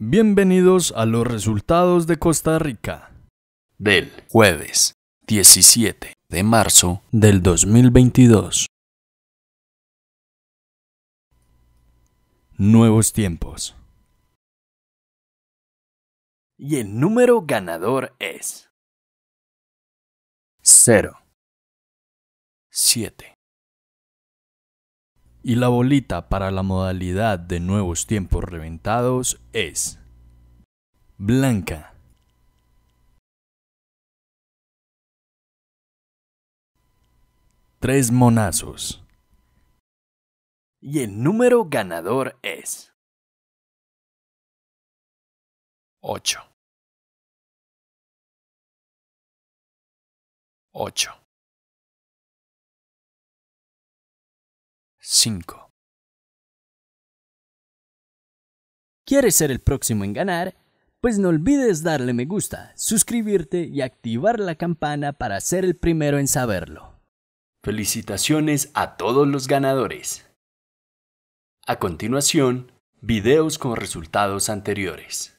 Bienvenidos a los resultados de Costa Rica del jueves 17 de marzo del 2022. Nuevos tiempos. Y el número ganador es 0, 7, y la bolita para la modalidad de nuevos tiempos reventados es blanca. Tres monazos. Y el número ganador es 8. 8. 5. ¿Quieres ser el próximo en ganar? Pues no olvides darle me gusta, suscribirte y activar la campana para ser el primero en saberlo. Felicitaciones a todos los ganadores. A continuación, videos con resultados anteriores.